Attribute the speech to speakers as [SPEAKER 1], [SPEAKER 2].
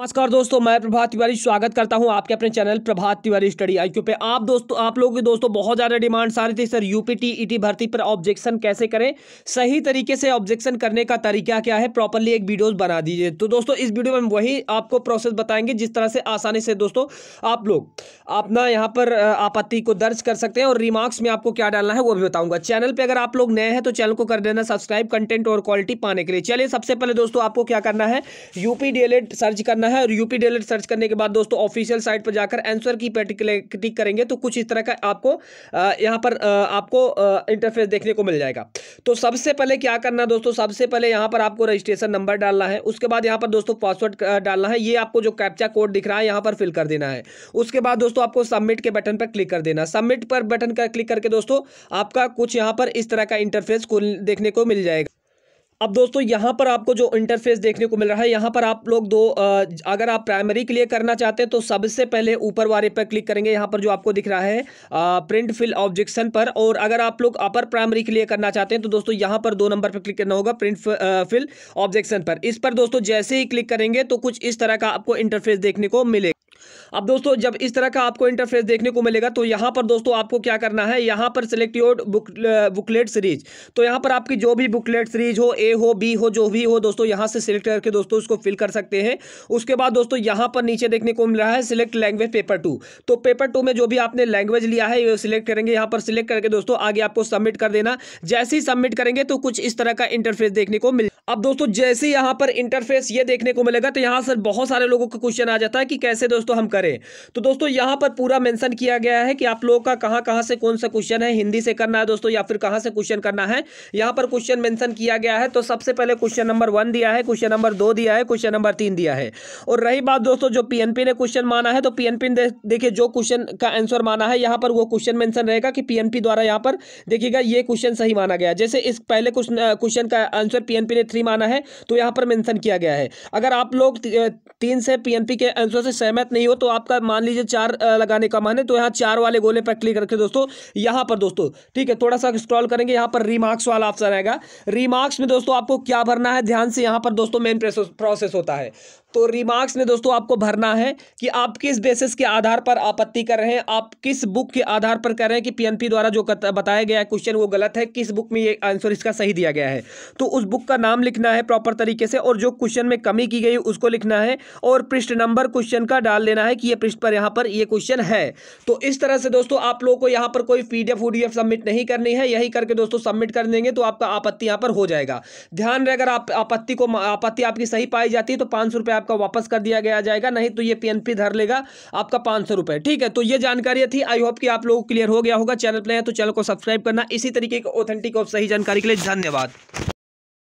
[SPEAKER 1] नमस्कार दोस्तों मैं प्रभात तिवारी स्वागत करता हूं आपके अपने चैनल प्रभात तिवारी स्टडी आई पे आप दोस्तों आप लोगों की दोस्तों बहुत ज़्यादा डिमांड्स आ रही थी सर यूपी ईटी भर्ती पर ऑब्जेक्शन कैसे करें सही तरीके से ऑब्जेक्शन करने का तरीका क्या है प्रॉपरली एक वीडियोस बना दीजिए तो दोस्तों इस वीडियो में वही आपको प्रोसेस बताएंगे जिस तरह से आसानी से दोस्तों आप लोग अपना यहाँ पर आपत्ति को दर्ज कर सकते हैं और रिमार्क्स में आपको क्या डालना है वो भी बताऊँगा चैनल पर अगर आप लोग नए हैं तो चैनल को कर देना सब्सक्राइब कंटेंट और क्वालिटी पाने के लिए चलिए सबसे पहले दोस्तों आपको क्या करना है यूपी डी सर्च e करना करना है और यूपी डीएलएड सर्च करने के बाद दोस्तों ऑफिशियल साइट पर जाकर आंसर की पर क्लिक करेंगे तो कुछ इस तरह का आपको यहाँ पर आपको इंटरफेस देखने को मिल जाएगा तो सबसे पहले क्या करना दोस्तों सबसे पहले यहाँ पर आपको रजिस्ट्रेशन नंबर डालना है उसके बाद यहाँ पर दोस्तों पासवर्ड डालना है ये आपको जो कैप्चा कोड दिख रहा है यहाँ पर फिल कर देना है उसके बाद दोस्तों आपको सबमिट के बटन पर क्लिक कर देना सबमिट पर बटन का क्लिक करके दोस्तों आपका कुछ यहाँ पर इस तरह का इंटरफेस देखने को मिल जाएगा अब दोस्तों यहाँ पर आपको जो इंटरफेस देखने को मिल रहा है यहाँ पर आप लोग दो अगर आप प्राइमरी के लिए करना चाहते हैं तो सबसे पहले ऊपर वाले पर क्लिक करेंगे यहाँ पर जो आपको दिख रहा है प्रिंट फिल ऑब्जेक्शन पर और अगर आप लोग अपर प्राइमरी के लिए करना चाहते हैं तो दोस्तों यहाँ पर दो नंबर पर क्लिक करना होगा प्रिंट फिल ऑब्जेक्शन पर इस पर दोस्तों जैसे ही क्लिक करेंगे तो कुछ इस तरह का आपको इंटरफेस देखने को मिलेगा अब दोस्तों जब इस तरह का आपको इंटरफेस देखने को मिलेगा तो यहां पर दोस्तों आपको क्या करना है यहां पर select your book, booklet series तो यहां पर आपकी जो भी बुकलेट सीरीज हो ए हो बी हो जो भी हो दोस्तों यहां से सिलेक्ट करके दोस्तों उसको फिल कर सकते हैं उसके बाद दोस्तों यहां पर नीचे देखने को मिल रहा है सिलेक्ट लैंग्वेज पेपर टू तो पेपर टू में जो भी आपने लैंग्वेज लिया है सिलेक्ट करेंगे यहां पर सिलेक्ट करके दोस्तों आगे आपको सबमिट कर देना जैसे ही सबमिट करेंगे तो कुछ इस तरह का इंटरफेस देखने को मिल अब दोस्तों जैसे यहां पर इंटरफेस ये देखने को मिलेगा तो यहां सर बहुत सारे लोगों का क्वेश्चन आ जाता है कि कैसे दोस्तों हम करें तो दोस्तों यहां पर पूरा मेंशन किया गया है कि आप लोगों का कहां कहां से कौन सा क्वेश्चन है हिंदी से करना है दोस्तों या फिर कहां से क्वेश्चन करना है यहां पर क्वेश्चन मैंसन किया गया है तो सबसे पहले क्वेश्चन नंबर वन दिया है क्वेश्चन नंबर दो दिया है क्वेश्चन नंबर तीन दिया है और रही बात दोस्तों जो पी ने क्वेश्चन माना है तो पी ने देखिए जो क्वेश्चन का आंसर माना है यहाँ पर वो क्वेश्चन मैंसन रहेगा कि पी द्वारा यहाँ पर देखिएगा ये क्वेश्चन सही माना गया जैसे इस पहले क्वेश्चन का आंसर पी ने तकसीम आना है तो यहाँ पर मेंशन किया गया है अगर आप लोग तीन से पीएनपी के आंसर से सहमत नहीं हो तो आपका मान लीजिए चार लगाने का मान है तो यहाँ चार वाले गोले पर क्लिक करके दोस्तों यहाँ पर दोस्तों ठीक है थोड़ा सा स्क्रॉल करेंगे यहाँ पर रिमार्क्स वाला ऑप्शन आएगा रिमार्क्स में दोस्तों आपको क्या भरना है ध्यान से यहाँ पर दोस्तों मेन प्रोसेस होता है तो रिमार्क्स में दोस्तों आपको भरना है कि आप किस बेसिस के आधार पर आपत्ति कर रहे हैं आप किस बुक के आधार पर कर रहे हैं कि पीएनपी द्वारा जो बताया गया क्वेश्चन वो गलत है किस बुक में ये आंसर इसका सही दिया गया है तो उस बुक का नाम लिखना है प्रॉपर तरीके से और जो क्वेश्चन में कमी की गई उसको लिखना है और पृष्ठ नंबर क्वेश्चन का डाल देना है कि ये पृष्ठ पर यहाँ पर ये क्वेश्चन है तो इस तरह से दोस्तों आप लोगों को यहाँ पर कोई पी डी सबमिट नहीं करनी है यही करके दोस्तों सबमिट कर देंगे तो आपका आपत्ति यहाँ पर हो जाएगा ध्यान रहे अगर आप आपत्ति को आपत्ति आपकी सही पाई जाती है तो पाँच आपका वापस कर दिया गया जाएगा नहीं तो ये पी धर लेगा आपका पाँच ठीक है तो ये जानकारी थी आई होप कि आप लोगों को क्लियर हो गया होगा चैनल पर है तो चैनल को सब्सक्राइब करना इसी तरीके की ऑथेंटिक और सही जानकारी के लिए धन्यवाद